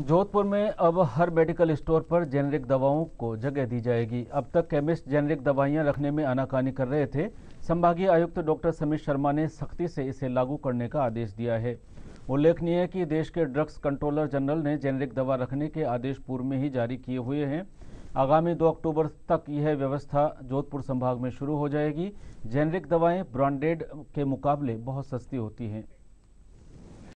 जोधपुर में अब हर मेडिकल स्टोर पर जेनरिक दवाओं को जगह दी जाएगी अब तक केमिस्ट जेनरिक दवाइयां रखने में आनाकानी कर रहे थे संभागीय आयुक्त डॉक्टर समीर शर्मा ने सख्ती से इसे लागू करने का आदेश दिया है उल्लेखनीय है कि देश के ड्रग्स कंट्रोलर जनरल ने जेनरिक दवा रखने के आदेश पूर्व में ही जारी किए हुए हैं आगामी 2 अक्टूबर तक यह व्यवस्था जोधपुर संभाग में शुरू हो जाएगी जेनरिक दवाएं ब्रांडेड के मुकाबले बहुत सस्ती होती हैं